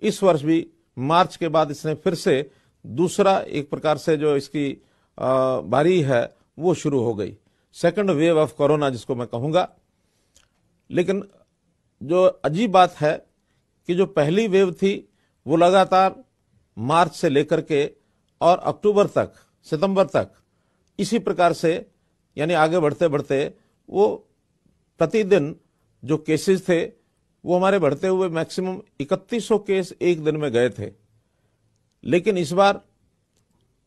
इस वर्ष भी मार्च के बाद इसने फिर से दूसरा एक प्रकार से जो इसकी बारी है वो शुरू हो गई सेकंड वेव ऑफ कोरोना जिसको मैं कहूँगा लेकिन जो अजीब बात है कि जो पहली वेव थी वो लगातार मार्च से लेकर के और अक्टूबर तक सितंबर तक इसी प्रकार से यानी आगे बढ़ते बढ़ते वो प्रतिदिन जो केसेस थे वो हमारे बढ़ते हुए मैक्सिमम 3100 केस एक दिन में गए थे लेकिन इस बार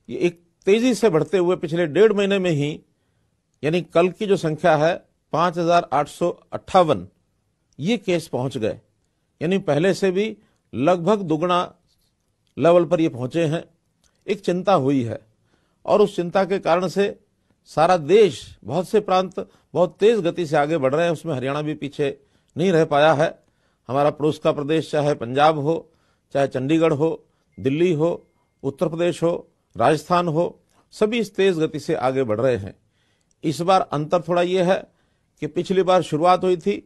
ये एक तेजी से बढ़ते हुए पिछले डेढ़ महीने में ही यानी कल की जो संख्या है पांच हजार ये केस पहुंच गए यानी पहले से भी लगभग दुगुना लेवल पर ये पहुंचे हैं एक चिंता हुई है और उस चिंता के कारण से सारा देश बहुत से प्रांत बहुत तेज गति से आगे बढ़ रहे हैं उसमें हरियाणा भी पीछे नहीं रह पाया है हमारा पड़ोस का प्रदेश चाहे पंजाब हो चाहे चंडीगढ़ हो दिल्ली हो उत्तर प्रदेश हो राजस्थान हो सभी इस तेज गति से आगे बढ़ रहे हैं इस बार अंतर थोड़ा यह है कि पिछली बार शुरुआत हुई थी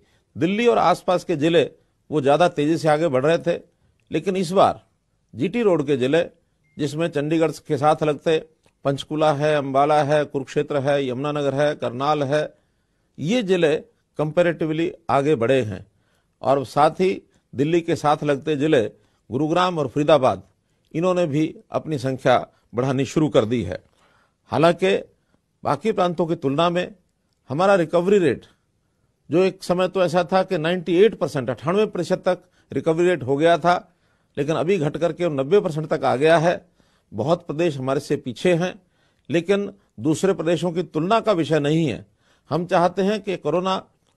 दिल्ली और आसपास के जिले वो ज़्यादा तेज़ी से आगे बढ़ रहे थे लेकिन इस बार जीटी रोड के जिले जिसमें चंडीगढ़ के साथ लगते पंचकुला है अम्बाला है कुरुक्षेत्र है यमुनानगर है करनाल है ये जिले कंपेरेटिवली आगे बढ़े हैं और साथ ही दिल्ली के साथ लगते जिले गुरुग्राम और फरीदाबाद इन्होंने भी अपनी संख्या बढ़ानी शुरू कर दी है हालांकि बाकी प्रांतों की तुलना में हमारा रिकवरी रेट जो एक समय तो ऐसा था कि 98 परसेंट अट्ठानवे प्रतिशत तक रिकवरी रेट हो गया था लेकिन अभी घट करके नब्बे परसेंट तक आ गया है बहुत प्रदेश हमारे से पीछे हैं लेकिन दूसरे प्रदेशों की तुलना का विषय नहीं है हम चाहते हैं कि कोरोना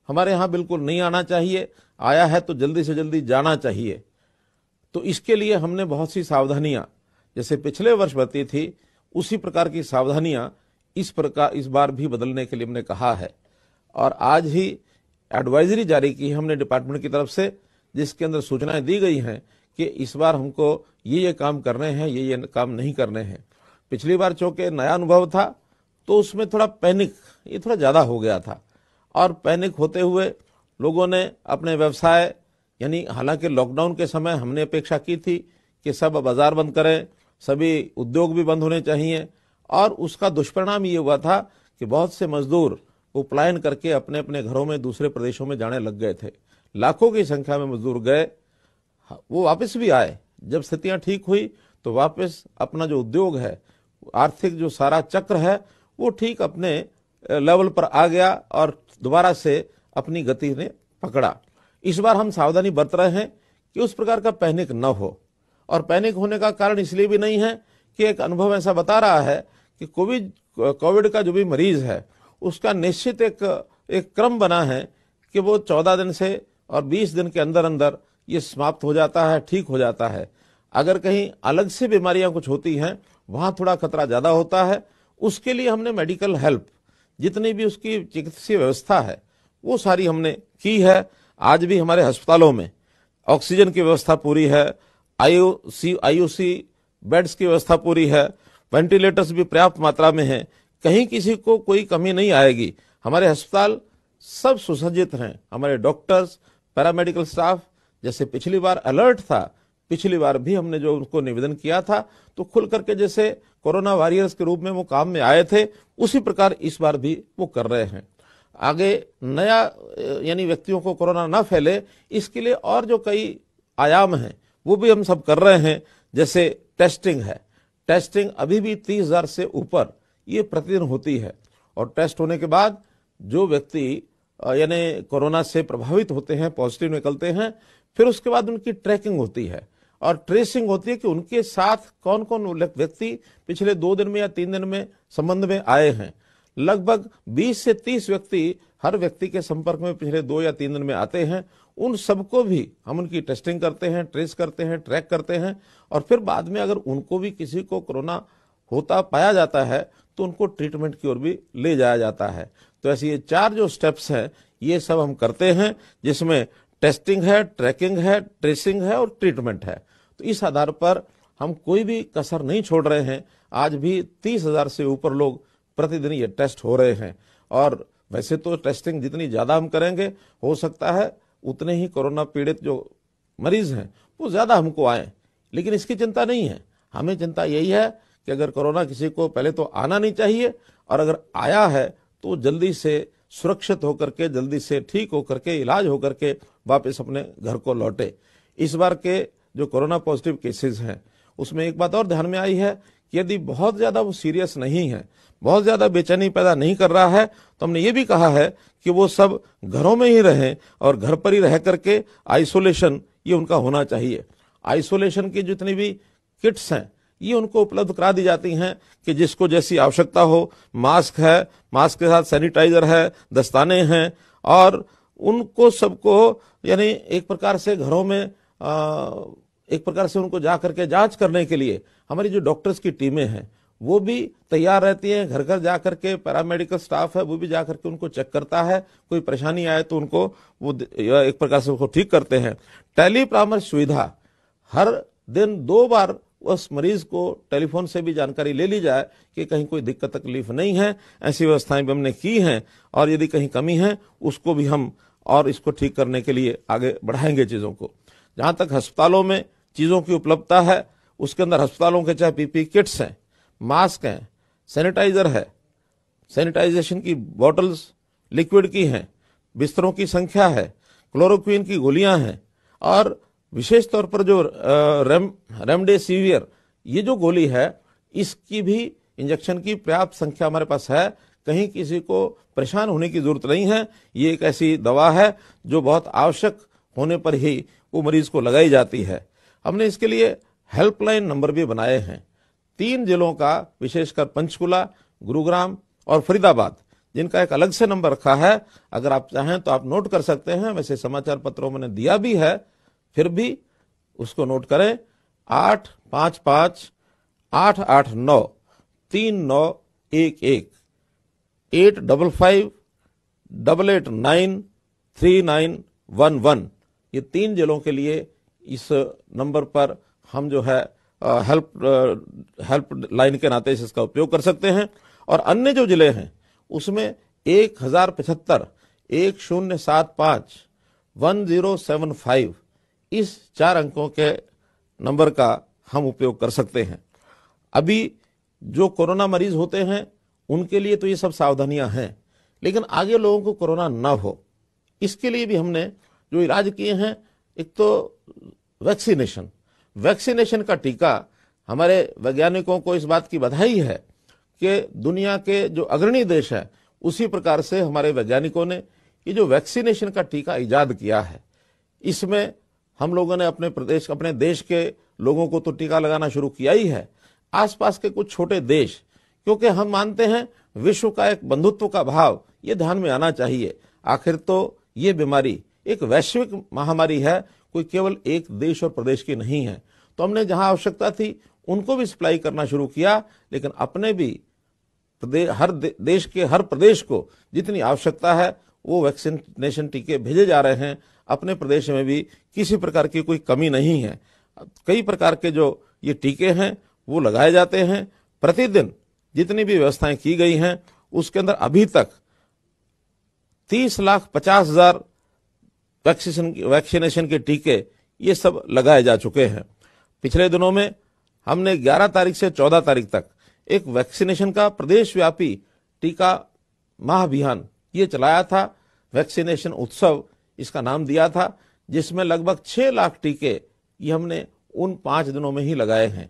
हमारे यहाँ बिल्कुल नहीं आना चाहिए आया है तो जल्दी से जल्दी जाना चाहिए तो इसके लिए हमने बहुत सी सावधानियां जैसे पिछले वर्ष बती थी उसी प्रकार की सावधानियां इस प्रकार इस बार भी बदलने के लिए हमने कहा है और आज ही एडवाइजरी जारी की हमने डिपार्टमेंट की तरफ से जिसके अंदर सूचनाएं दी गई हैं कि इस बार हमको ये ये काम करने हैं ये ये काम नहीं करने हैं पिछली बार चूंकि नया अनुभव था तो उसमें थोड़ा पैनिक ये थोड़ा ज़्यादा हो गया था और पैनिक होते हुए लोगों ने अपने व्यवसाय यानी हालांकि लॉकडाउन के समय हमने अपेक्षा की थी कि सब बाजार बंद करें सभी उद्योग भी बंद होने चाहिए और उसका दुष्परिणाम ये हुआ था कि बहुत से मजदूर वो पलायन करके अपने अपने घरों में दूसरे प्रदेशों में जाने लग गए थे लाखों की संख्या में मजदूर गए वो वापस भी आए जब स्थितियां ठीक हुई तो वापस अपना जो उद्योग है आर्थिक जो सारा चक्र है वो ठीक अपने लेवल पर आ गया और दोबारा से अपनी गति ने पकड़ा इस बार हम सावधानी बरत रहे हैं कि उस प्रकार का पैनिक न हो और पैनिक होने का कारण इसलिए भी नहीं है कि एक अनुभव ऐसा बता रहा है कि कोविड कोविड का जो भी मरीज है उसका निश्चित एक एक क्रम बना है कि वो चौदह दिन से और बीस दिन के अंदर अंदर ये समाप्त हो जाता है ठीक हो जाता है अगर कहीं अलग से बीमारियां कुछ होती हैं वहाँ थोड़ा खतरा ज़्यादा होता है उसके लिए हमने मेडिकल हेल्प जितनी भी उसकी चिकित्सीय व्यवस्था है वो सारी हमने की है आज भी हमारे अस्पतालों में ऑक्सीजन की व्यवस्था पूरी है आईओसी आईओसी बेड्स की व्यवस्था पूरी है वेंटिलेटर्स भी पर्याप्त मात्रा में हैं कहीं किसी को कोई कमी नहीं आएगी हमारे अस्पताल सब सुसज्जित हैं हमारे डॉक्टर्स पैरामेडिकल स्टाफ जैसे पिछली बार अलर्ट था पिछली बार भी हमने जो उनको निवेदन किया था तो खुल करके जैसे कोरोना वॉरियर्स के रूप में वो काम में आए थे उसी प्रकार इस बार भी वो कर रहे हैं आगे नया यानी व्यक्तियों को कोरोना ना फैले इसके लिए और जो कई आयाम हैं वो भी हम सब कर रहे हैं जैसे टेस्टिंग है टेस्टिंग अभी भी तीस हजार से ऊपर ये प्रतिदिन होती है और टेस्ट होने के बाद जो व्यक्ति यानी कोरोना से प्रभावित होते हैं पॉजिटिव निकलते हैं फिर उसके बाद उनकी ट्रैकिंग होती है और ट्रेसिंग होती है कि उनके साथ कौन कौन व्यक्ति पिछले दो दिन में या तीन दिन में संबंध में आए हैं लगभग 20 से 30 व्यक्ति हर व्यक्ति के संपर्क में पिछले दो या तीन दिन में आते हैं उन सबको भी हम उनकी टेस्टिंग करते हैं ट्रेस करते हैं ट्रैक करते हैं और फिर बाद में अगर उनको भी किसी को कोरोना होता पाया जाता है तो उनको ट्रीटमेंट की ओर भी ले जाया जाता है तो ऐसे ये चार जो स्टेप्स हैं ये सब हम करते हैं जिसमें टेस्टिंग है ट्रैकिंग है ट्रेसिंग है और ट्रीटमेंट है तो इस आधार पर हम कोई भी कसर नहीं छोड़ रहे हैं आज भी तीस हजार से ऊपर लोग प्रतिदिन ये टेस्ट हो रहे हैं और वैसे तो टेस्टिंग जितनी ज़्यादा हम करेंगे हो सकता है उतने ही कोरोना पीड़ित जो मरीज हैं वो ज़्यादा हमको आए लेकिन इसकी चिंता नहीं है हमें चिंता यही है कि अगर कोरोना किसी को पहले तो आना नहीं चाहिए और अगर आया है तो जल्दी से सुरक्षित होकर के जल्दी से ठीक होकर के इलाज होकर के वापस अपने घर को लौटे इस बार के जो कोरोना पॉजिटिव केसेस हैं उसमें एक बात और ध्यान में आई है कि यदि बहुत ज़्यादा वो सीरियस नहीं है बहुत ज़्यादा बेचैनी पैदा नहीं कर रहा है तो हमने ये भी कहा है कि वो सब घरों में ही रहें और घर पर ही रह करके आइसोलेशन ये उनका होना चाहिए आइसोलेशन की जितनी भी किट्स हैं ये उनको उपलब्ध करा दी जाती हैं कि जिसको जैसी आवश्यकता हो मास्क है मास्क के साथ सैनिटाइजर है दस्ताने हैं और उनको सबको यानी एक प्रकार से घरों में एक प्रकार से उनको जा करके जांच करने के लिए हमारी जो डॉक्टर्स की टीमें हैं वो भी तैयार रहती हैं घर घर जा करके पैरामेडिकल स्टाफ है वो भी जा करके उनको चेक करता है कोई परेशानी आए तो उनको वो एक प्रकार से उनको ठीक करते हैं टेली परामर्श सुविधा हर दिन दो बार उस मरीज को टेलीफोन से भी जानकारी ले ली जाए कि कहीं कोई दिक्कत तकलीफ नहीं है ऐसी व्यवस्थाएं भी हमने की हैं और यदि कहीं कमी है उसको भी हम और इसको ठीक करने के लिए आगे बढ़ाएंगे चीज़ों को जहाँ तक अस्पतालों में चीज़ों की उपलब्धता है उसके अंदर अस्पतालों के चाहे पीपी किट्स हैं मास्क हैं सैनिटाइज़र है सैनिटाइजेशन की बॉटल्स लिक्विड की हैं बिस्तरों की संख्या है क्लोरोक्विन की गोलियां हैं और विशेष तौर पर जो रेम रेमडेसिवियर ये जो गोली है इसकी भी इंजेक्शन की पर्याप्त संख्या हमारे पास है कहीं किसी को परेशान होने की जरूरत नहीं है ये एक ऐसी दवा है जो बहुत आवश्यक होने पर ही वो मरीज को लगाई जाती है हमने इसके लिए हेल्पलाइन नंबर भी बनाए हैं तीन जिलों का विशेषकर पंचकुला गुरुग्राम और फरीदाबाद जिनका एक अलग से नंबर रखा है अगर आप चाहें तो आप नोट कर सकते हैं वैसे समाचार पत्रों में दिया भी है फिर भी उसको नोट करें आठ पाँच पाँच आठ आठ नौ तीन नौ एक एक eight double five double eight nine three nine one one ये तीन जिलों के लिए इस नंबर पर हम जो है हेल्प हेल्प लाइन के नाते से इसका उपयोग कर सकते हैं और अन्य जो जिले हैं उसमें एक हजार पचहत्तर एक शून्य सात पाँच वन जीरो सेवन फाइव इस चार अंकों के नंबर का हम उपयोग कर सकते हैं अभी जो कोरोना मरीज होते हैं उनके लिए तो ये सब सावधानियां हैं लेकिन आगे लोगों को कोरोना ना हो इसके लिए भी हमने जो इलाज किए हैं एक तो वैक्सीनेशन वैक्सीनेशन का टीका हमारे वैज्ञानिकों को इस बात की बधाई है कि दुनिया के जो अग्रणी देश है उसी प्रकार से हमारे वैज्ञानिकों ने ये जो वैक्सीनेशन का टीका ईजाद किया है इसमें हम लोगों ने अपने प्रदेश अपने देश के लोगों को तो टीका लगाना शुरू किया ही है आसपास के कुछ छोटे देश क्योंकि हम मानते हैं विश्व का एक बंधुत्व का भाव ये ध्यान में आना चाहिए आखिर तो ये बीमारी एक वैश्विक महामारी है कोई केवल एक देश और प्रदेश की नहीं है तो हमने जहां आवश्यकता थी उनको भी सप्लाई करना शुरू किया लेकिन अपने भी हर दे, देश के हर प्रदेश को जितनी आवश्यकता है वो वैक्सीनेशन टीके भेजे जा रहे हैं अपने प्रदेश में भी किसी प्रकार की कोई कमी नहीं है कई प्रकार के जो ये टीके हैं वो लगाए जाते हैं प्रतिदिन जितनी भी व्यवस्थाएं की गई हैं उसके अंदर अभी तक तीस लाख पचास हजार वैक्सीनेशन वैक्सीनेशन के टीके ये सब लगाए जा चुके हैं पिछले दिनों में हमने 11 तारीख से 14 तारीख तक एक वैक्सीनेशन का प्रदेश व्यापी टीका महाअभियान ये चलाया था वैक्सीनेशन उत्सव इसका नाम दिया था जिसमें लगभग 6 लाख टीके ये हमने उन पाँच दिनों में ही लगाए हैं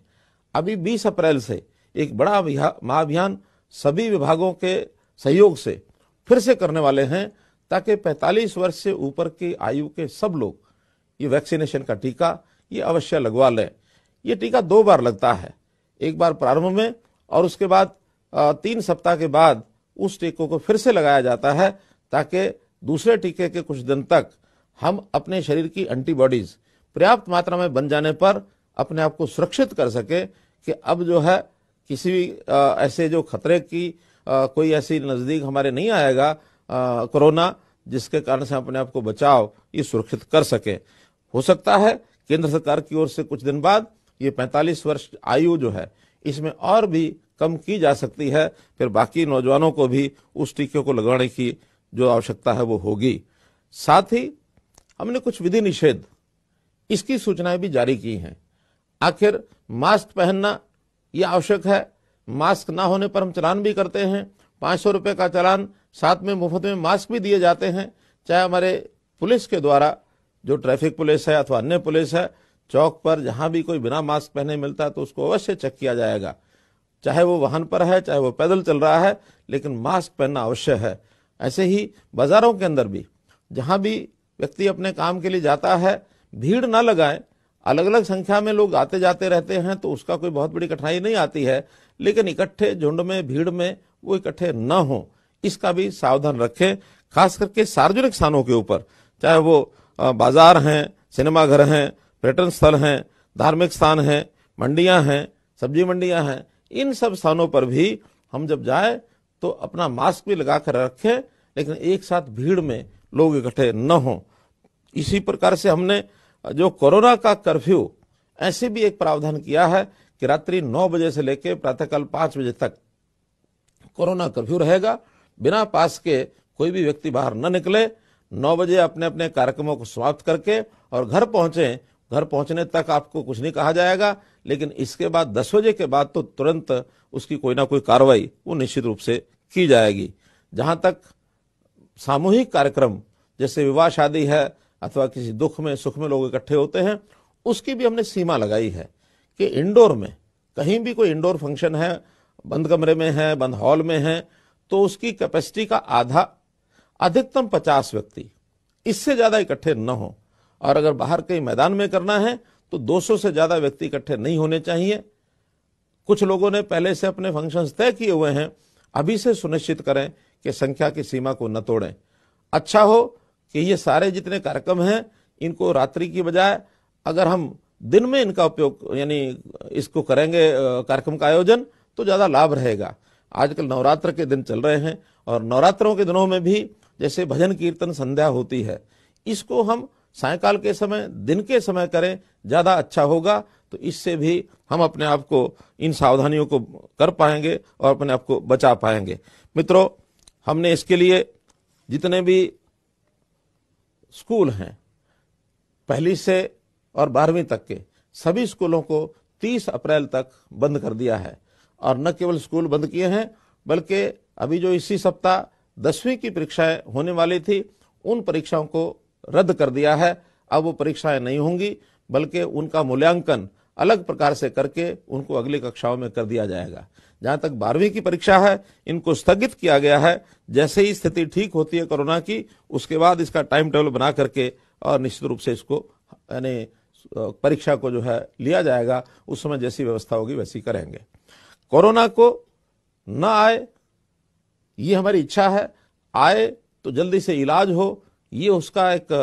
अभी 20 अप्रैल से एक बड़ा महाअभियान सभी विभागों के सहयोग से फिर से करने वाले हैं ताकि 45 वर्ष से ऊपर की आयु के सब लोग ये वैक्सीनेशन का टीका ये अवश्य लगवा लें ये टीका दो बार लगता है एक बार प्रारंभ में और उसके बाद तीन सप्ताह के बाद उस टीकों को फिर से लगाया जाता है ताकि दूसरे टीके के कुछ दिन तक हम अपने शरीर की एंटीबॉडीज पर्याप्त मात्रा में बन जाने पर अपने आप को सुरक्षित कर सके कि अब जो है किसी भी ऐसे जो खतरे की कोई ऐसी नज़दीक हमारे नहीं आएगा कोरोना जिसके कारण से हम अपने आप को बचाव ये सुरक्षित कर सके हो सकता है केंद्र सरकार की ओर से कुछ दिन बाद ये 45 वर्ष आयु जो है इसमें और भी कम की जा सकती है फिर बाकी नौजवानों को भी उस टीके को लगाने की जो आवश्यकता है वो होगी साथ ही हमने कुछ विधि निषेध इसकी सूचनाएं भी जारी की हैं आखिर मास्क पहनना ये आवश्यक है मास्क ना होने पर हम चलान भी करते हैं पाँच सौ रुपये का चलान साथ में मुफ्त में मास्क भी दिए जाते हैं चाहे हमारे पुलिस के द्वारा जो ट्रैफिक पुलिस है अथवा अन्य पुलिस है चौक पर जहाँ भी कोई बिना मास्क पहने मिलता है तो उसको अवश्य चेक किया जाएगा चाहे वो वाहन पर है चाहे वो पैदल चल रहा है लेकिन मास्क पहनना अवश्य है ऐसे ही बाजारों के अंदर भी जहाँ भी व्यक्ति अपने काम के लिए जाता है भीड़ ना लगाए अलग अलग संख्या में लोग आते जाते रहते हैं तो उसका कोई बहुत बड़ी कठिनाई नहीं आती है लेकिन इकट्ठे झुंड में भीड़ में वो इकट्ठे न हो इसका भी सावधान रखें खास करके सार्वजनिक स्थानों के ऊपर चाहे वो बाजार हैं सिनेमाघर हैं पर्यटन स्थल हैं धार्मिक स्थान हैं मंडियां हैं सब्जी मंडियां हैं इन सब स्थानों पर भी हम जब जाए तो अपना मास्क भी लगा कर रखें लेकिन एक साथ भीड़ में लोग इकट्ठे न हों इसी प्रकार से हमने जो कोरोना का कर्फ्यू ऐसे भी एक प्रावधान किया है कि रात्रि नौ बजे से लेकर प्रातःकाल पांच बजे तक कोरोना कर्फ्यू रहेगा बिना पास के कोई भी व्यक्ति बाहर न निकले नौ बजे अपने अपने कार्यक्रमों को समाप्त करके और घर पहुंचे घर पहुंचने तक आपको कुछ नहीं कहा जाएगा लेकिन इसके बाद दस बजे के बाद तो तुरंत उसकी कोई ना कोई कार्रवाई वो निश्चित रूप से की जाएगी जहां तक सामूहिक कार्यक्रम जैसे विवाह शादी है अथवा किसी दुख में सुख में लोग इकट्ठे होते हैं उसकी भी हमने सीमा लगाई है कि इंडोर में कहीं भी कोई इंडोर फंक्शन है बंद कमरे में है बंद हॉल में है तो उसकी कैपेसिटी का आधा अधिकतम पचास व्यक्ति इससे ज़्यादा इकट्ठे न हो और अगर बाहर कहीं मैदान में करना है तो 200 से ज़्यादा व्यक्ति इकट्ठे नहीं होने चाहिए कुछ लोगों ने पहले से अपने फंक्शन तय किए हुए हैं अभी से सुनिश्चित करें कि संख्या की सीमा को न तोड़ें अच्छा हो कि ये सारे जितने कार्यक्रम हैं इनको रात्रि की बजाय अगर हम दिन में इनका उपयोग यानी इसको करेंगे कार्यक्रम का आयोजन तो ज़्यादा लाभ रहेगा आजकल नवरात्र के दिन चल रहे हैं और नवरात्रों के दिनों में भी जैसे भजन कीर्तन संध्या होती है इसको हम सायकाल के समय दिन के समय करें ज़्यादा अच्छा होगा तो इससे भी हम अपने आप को इन सावधानियों को कर पाएंगे और अपने आप को बचा पाएंगे मित्रों हमने इसके लिए जितने भी स्कूल हैं पहली से और बारहवीं तक के सभी स्कूलों को 30 अप्रैल तक बंद कर दिया है और न केवल स्कूल बंद किए हैं बल्कि अभी जो इसी सप्ताह दसवीं की परीक्षाएं होने वाली थी उन परीक्षाओं को रद्द कर दिया है अब वो परीक्षाएं नहीं होंगी बल्कि उनका मूल्यांकन अलग प्रकार से करके उनको अगली कक्षाओं में कर दिया जाएगा जहाँ तक बारहवीं की परीक्षा है इनको स्थगित किया गया है जैसे ही स्थिति ठीक होती है कोरोना की उसके बाद इसका टाइम टेबल बना करके और निश्चित रूप से इसको यानी परीक्षा को जो है लिया जाएगा उस समय जैसी व्यवस्था होगी वैसी करेंगे कोरोना को न आए ये हमारी इच्छा है आए तो जल्दी से इलाज हो ये उसका एक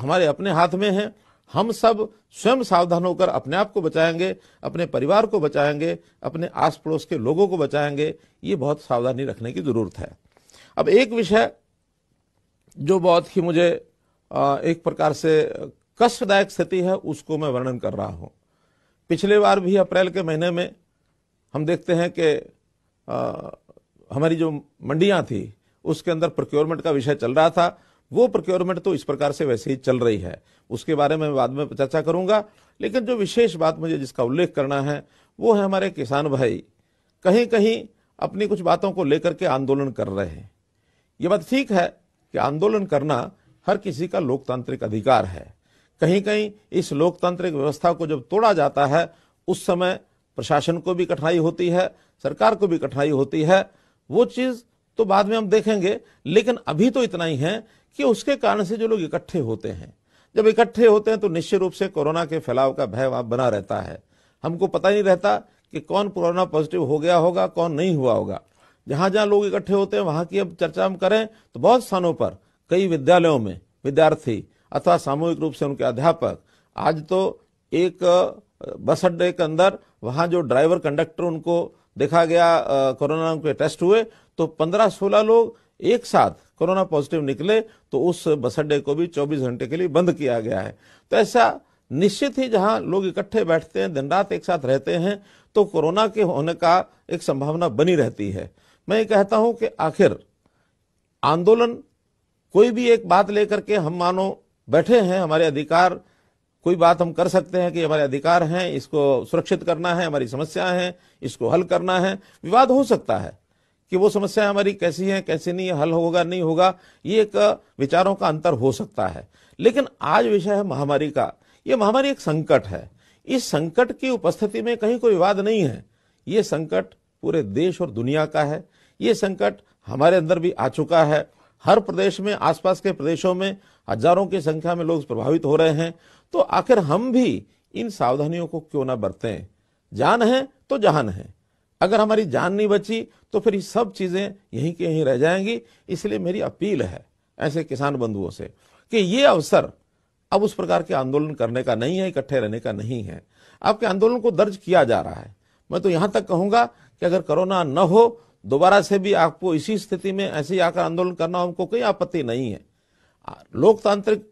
हमारे अपने हाथ में है हम सब स्वयं सावधान होकर अपने आप को बचाएंगे अपने परिवार को बचाएंगे अपने आस पड़ोस के लोगों को बचाएंगे ये बहुत सावधानी रखने की ज़रूरत है अब एक विषय जो बहुत ही मुझे एक प्रकार से कष्टदायक स्थिति है उसको मैं वर्णन कर रहा हूं पिछले बार भी अप्रैल के महीने में हम देखते हैं कि हमारी जो मंडियां थी उसके अंदर प्रोक्योरमेंट का विषय चल रहा था वो प्रोक्योरमेंट तो इस प्रकार से वैसे ही चल रही है उसके बारे में बाद में चर्चा करूंगा लेकिन जो विशेष बात मुझे जिसका उल्लेख करना है वो है हमारे किसान भाई कहीं कहीं अपनी कुछ बातों को लेकर के आंदोलन कर रहे हैं ये बात ठीक है कि आंदोलन करना हर किसी का लोकतांत्रिक अधिकार है कहीं कहीं इस लोकतांत्रिक व्यवस्था को जब तोड़ा जाता है उस समय प्रशासन को भी कठिनाई होती है सरकार को भी कठिनाई होती है वो चीज़ तो बाद में हम देखेंगे लेकिन अभी तो इतना ही है कि उसके कारण से जो लोग इकट्ठे होते हैं जब इकट्ठे होते हैं तो निश्चित रूप से कोरोना के फैलाव का भय वहां बना रहता है हमको पता नहीं रहता कि कौन कोरोना पॉजिटिव हो गया होगा कौन नहीं हुआ होगा जहां जहां लोग इकट्ठे होते हैं वहां की अब चर्चा हम करें तो बहुत स्थानों पर कई विद्यालयों में विद्यार्थी अथवा सामूहिक रूप से उनके अध्यापक आज तो एक बस अड्डे के अंदर वहां जो ड्राइवर कंडक्टर उनको देखा गया कोरोना के टेस्ट हुए तो पंद्रह सोलह लोग एक साथ कोरोना पॉजिटिव निकले तो उस बस अड्डे को भी 24 घंटे के लिए बंद किया गया है तो ऐसा निश्चित ही जहां लोग इकट्ठे बैठते हैं दिन रात एक साथ रहते हैं तो कोरोना के होने का एक संभावना बनी रहती है मैं ये कहता हूं कि आखिर आंदोलन कोई भी एक बात लेकर के हम मानो बैठे हैं हमारे अधिकार कोई बात हम कर सकते हैं कि हमारे अधिकार हैं इसको सुरक्षित करना है हमारी समस्या है इसको हल करना है विवाद हो सकता है कि वो समस्या हमारी कैसी हैं कैसी नहीं है हल होगा नहीं होगा ये एक विचारों का अंतर हो सकता है लेकिन आज विषय है महामारी का ये महामारी एक संकट है इस संकट की उपस्थिति में कहीं कोई विवाद नहीं है ये संकट पूरे देश और दुनिया का है ये संकट हमारे अंदर भी आ चुका है हर प्रदेश में आसपास के प्रदेशों में हजारों की संख्या में लोग प्रभावित हो रहे हैं तो आखिर हम भी इन सावधानियों को क्यों ना बरतें जान है तो जहान है अगर हमारी जान नहीं बची तो फिर सब चीज़ें यहीं के यहीं रह जाएंगी इसलिए मेरी अपील है ऐसे किसान बंधुओं से कि ये अवसर अब उस प्रकार के आंदोलन करने का नहीं है इकट्ठे रहने का नहीं है आपके आंदोलन को दर्ज किया जा रहा है मैं तो यहां तक कहूंगा कि अगर कोरोना न हो दोबारा से भी आपको इसी स्थिति में ऐसे ही आकर आंदोलन करना हमको कोई आपत्ति नहीं है लोकतांत्रिक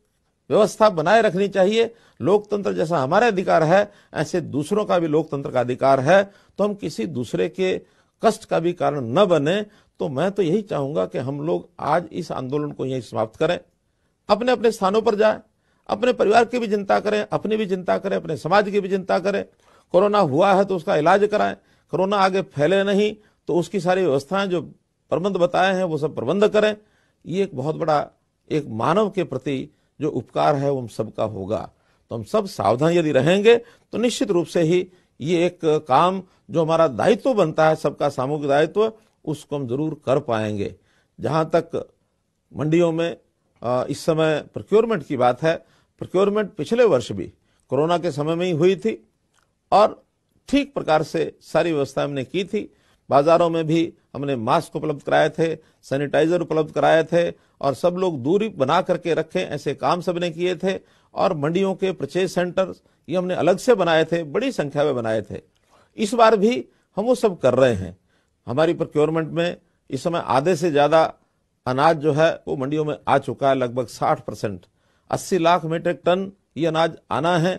व्यवस्था बनाए रखनी चाहिए लोकतंत्र जैसा हमारा अधिकार है ऐसे दूसरों का भी लोकतंत्र का अधिकार है तो हम किसी दूसरे के कष्ट का भी कारण न बने तो मैं तो यही चाहूंगा कि हम लोग आज इस आंदोलन को यही समाप्त करें अपने अपने स्थानों पर जाए अपने परिवार की भी चिंता करें अपनी भी चिंता करें अपने समाज की भी चिंता करें कोरोना हुआ है तो उसका इलाज कराएं कोरोना आगे फैले नहीं तो उसकी सारी व्यवस्थाएं जो प्रबंध बताए हैं वो सब प्रबंध करें ये एक बहुत बड़ा एक मानव के प्रति जो उपकार है वो हम सबका होगा तो हम सब सावधान यदि रहेंगे तो निश्चित रूप से ही ये एक काम जो हमारा दायित्व बनता है सबका सामूहिक दायित्व उसको हम जरूर कर पाएंगे जहाँ तक मंडियों में इस समय प्रोक्योरमेंट की बात है प्रोक्योरमेंट पिछले वर्ष भी कोरोना के समय में ही हुई थी और ठीक प्रकार से सारी व्यवस्था हमने की थी बाजारों में भी हमने मास्क उपलब्ध कराए थे सैनिटाइजर उपलब्ध कराए थे और सब लोग दूरी बना करके रखे ऐसे काम सबने किए थे और मंडियों के परचेज सेंटर ये हमने अलग से बनाए थे बड़ी संख्या में बनाए थे इस बार भी हम वो सब कर रहे हैं हमारी प्रोक्योरमेंट में इस समय आधे से ज़्यादा अनाज जो है वो मंडियों में आ चुका है लगभग साठ परसेंट अस्सी लाख मीट्रिक टन ये अनाज आना है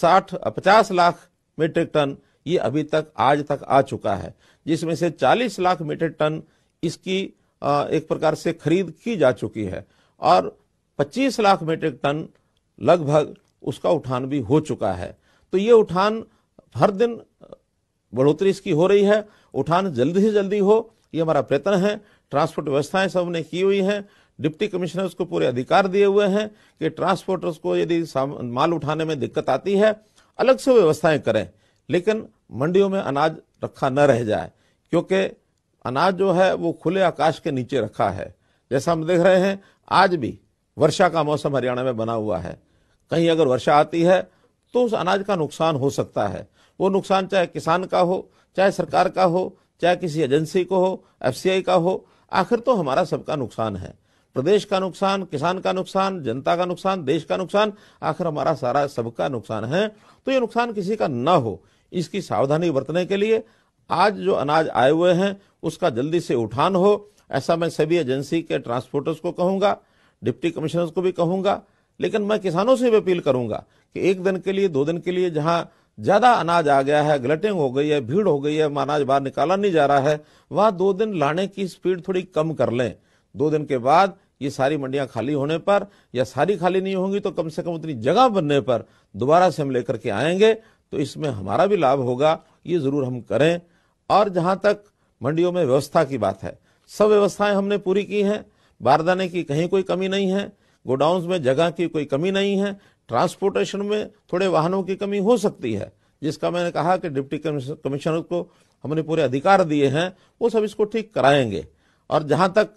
साठ पचास लाख मीट्रिक टन ये अभी तक आज तक आ चुका है जिसमें से 40 लाख मीट्रिक टन इसकी एक प्रकार से खरीद की जा चुकी है और 25 लाख मीट्रिक टन लगभग उसका उठान भी हो चुका है तो ये उठान हर दिन बढ़ोतरी इसकी हो रही है उठान जल्दी से जल्दी हो ये हमारा प्रयत्न है ट्रांसपोर्ट व्यवस्थाएं सब ने की हुई हैं डिप्टी कमिश्नर्स को पूरे अधिकार दिए हुए हैं कि ट्रांसपोर्टर्स को यदि माल उठाने में दिक्कत आती है अलग से व्यवस्थाएं करें लेकिन मंडियों में अनाज रखा न रह जाए क्योंकि अनाज जो है वो खुले आकाश के नीचे रखा है जैसा हम देख रहे हैं आज भी वर्षा का मौसम हरियाणा में बना हुआ है कहीं अगर वर्षा आती है तो उस अनाज का नुकसान हो सकता है वो नुकसान चाहे किसान का हो चाहे सरकार का हो चाहे किसी एजेंसी को हो एफ का हो आखिर तो हमारा सबका नुकसान है प्रदेश का नुकसान किसान का नुकसान जनता का नुकसान देश का नुकसान आखिर हमारा सारा सबका नुकसान है तो ये नुकसान किसी का ना हो इसकी सावधानी बरतने के लिए आज जो अनाज आए हुए हैं उसका जल्दी से उठान हो ऐसा मैं सभी एजेंसी के ट्रांसपोर्टर्स को कहूंगा डिप्टी कमिश्नर्स को भी कहूंगा लेकिन मैं किसानों से भी अपील करूंगा कि एक दिन के लिए दो दिन के लिए जहां ज़्यादा अनाज आ गया है ग्लटिंग हो गई है भीड़ हो गई है अनाज बाहर निकाला नहीं जा रहा है वहां दो दिन लाने की स्पीड थोड़ी कम कर लें दो दिन के बाद ये सारी मंडियां खाली होने पर या सारी खाली नहीं होंगी तो कम से कम उतनी जगह बनने पर दोबारा से हम लेकर के आएंगे तो इसमें हमारा भी लाभ होगा ये ज़रूर हम करें और जहाँ तक मंडियों में व्यवस्था की बात है सब व्यवस्थाएं हमने पूरी की हैं बारदाने की कहीं कोई कमी नहीं है गोडाउन में जगह की कोई कमी नहीं है ट्रांसपोर्टेशन में थोड़े वाहनों की कमी हो सकती है जिसका मैंने कहा कि डिप्टी कमिश्नर को हमने पूरे अधिकार दिए हैं वो सब इसको ठीक कराएंगे और जहाँ तक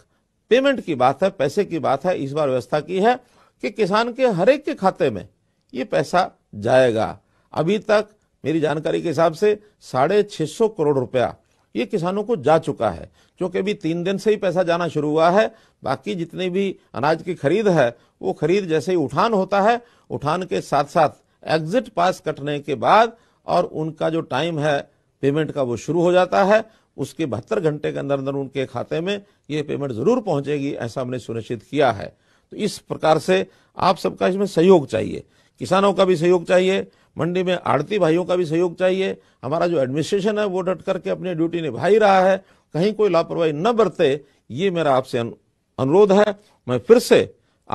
पेमेंट की बात है पैसे की बात है इस बार व्यवस्था की है कि किसान के हरेक के खाते में ये पैसा जाएगा अभी तक मेरी जानकारी के हिसाब से साढ़े छह सौ करोड़ रुपया ये किसानों को जा चुका है क्योंकि अभी तीन दिन से ही पैसा जाना शुरू हुआ है बाकी जितनी भी अनाज की खरीद है वो खरीद जैसे ही उठान होता है उठान के साथ साथ एग्जिट पास कटने के बाद और उनका जो टाइम है पेमेंट का वो शुरू हो जाता है उसके बहत्तर घंटे के अंदर अंदर उनके खाते में ये पेमेंट जरूर पहुंचेगी ऐसा हमने सुनिश्चित किया है तो इस प्रकार से आप सबका इसमें सहयोग चाहिए किसानों का भी सहयोग चाहिए मंडी में आड़ती भाइयों का भी सहयोग चाहिए हमारा जो एडमिनिस्ट्रेशन है वो डट करके अपनी ड्यूटी निभा ही रहा है कहीं कोई लापरवाही न बरते ये मेरा आपसे अनुरोध है मैं फिर से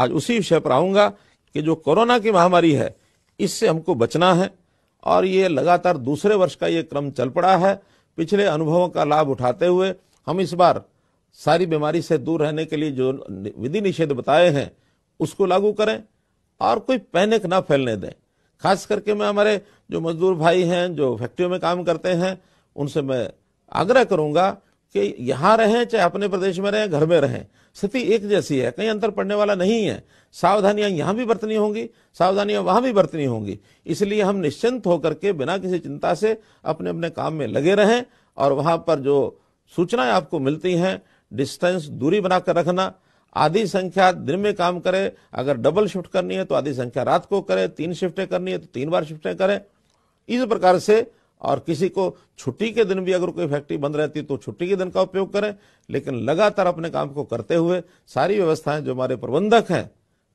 आज उसी विषय पर आऊँगा कि जो कोरोना की महामारी है इससे हमको बचना है और ये लगातार दूसरे वर्ष का ये क्रम चल पड़ा है पिछले अनुभवों का लाभ उठाते हुए हम इस बार सारी बीमारी से दूर रहने के लिए जो विधि निषेध बताए हैं उसको लागू करें और कोई पैनिक ना फैलने दें खास करके मैं हमारे जो मजदूर भाई हैं जो फैक्ट्रियों में काम करते हैं उनसे मैं आग्रह करूंगा कि यहाँ रहें चाहे अपने प्रदेश में रहें घर में रहें स्थिति एक जैसी है कहीं अंतर पड़ने वाला नहीं है सावधानियां यहाँ भी बरतनी होंगी सावधानियां वहां भी बरतनी होंगी इसलिए हम निश्चिंत होकर के बिना किसी चिंता से अपने अपने काम में लगे रहें और वहां पर जो सूचनाएं आपको मिलती हैं डिस्टेंस दूरी बनाकर रखना आधी संख्या दिन में काम करे अगर डबल शिफ्ट करनी है तो आधी संख्या रात को करे तीन शिफ्टें करनी है तो तीन बार शिफ्टें करें इस प्रकार से और किसी को छुट्टी के दिन भी अगर कोई फैक्ट्री बंद रहती है तो छुट्टी के दिन का उपयोग करें लेकिन लगातार अपने काम को करते हुए सारी व्यवस्थाएं जो हमारे प्रबंधक हैं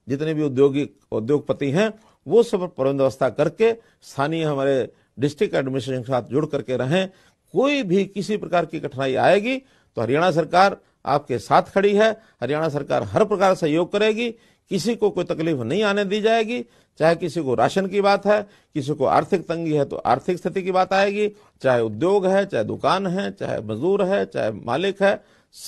जितने भी औद्योगिक उद्योगपति हैं वो सब प्रबंध व्यवस्था करके स्थानीय हमारे डिस्ट्रिक्ट एडमिनिस्ट्रेशन के साथ जुड़ करके रहें कोई भी किसी प्रकार की कठिनाई आएगी तो हरियाणा सरकार आपके साथ खड़ी है हरियाणा सरकार हर प्रकार सहयोग करेगी किसी को कोई तकलीफ नहीं आने दी जाएगी चाहे किसी को राशन की बात है किसी को आर्थिक तंगी है तो आर्थिक स्थिति की बात आएगी चाहे उद्योग है चाहे दुकान है चाहे मजदूर है चाहे मालिक है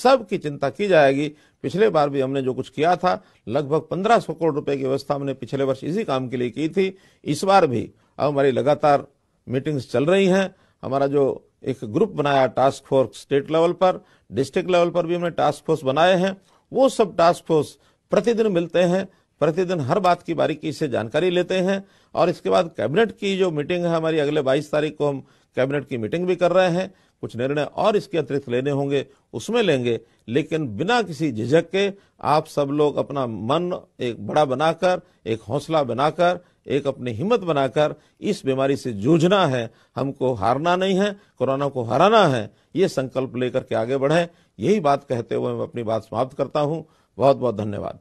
सब की चिंता की जाएगी पिछले बार भी हमने जो कुछ किया था लगभग पंद्रह सौ करोड़ रुपए की व्यवस्था हमने पिछले वर्ष इसी काम के लिए की थी इस बार भी अब हमारी लगातार मीटिंग्स चल रही हैं हमारा जो एक ग्रुप बनाया टास्क फोर्स स्टेट लेवल पर डिस्ट्रिक्ट लेवल पर भी हमने टास्क फोर्स बनाए हैं वो सब टास्क फोर्स प्रतिदिन मिलते हैं प्रतिदिन हर बात की बारीकी से जानकारी लेते हैं और इसके बाद कैबिनेट की जो मीटिंग है हमारी अगले 22 तारीख को हम कैबिनेट की मीटिंग भी कर रहे हैं कुछ निर्णय और इसके अतिरिक्त लेने होंगे उसमें लेंगे लेकिन बिना किसी झिझक के आप सब लोग अपना मन एक बड़ा बनाकर एक हौसला बनाकर एक अपनी हिम्मत बनाकर इस बीमारी से जूझना है हमको हारना नहीं है कोरोना को हराना है ये संकल्प लेकर के आगे बढ़े यही बात कहते हुए मैं अपनी बात समाप्त करता हूँ बहुत बहुत धन्यवाद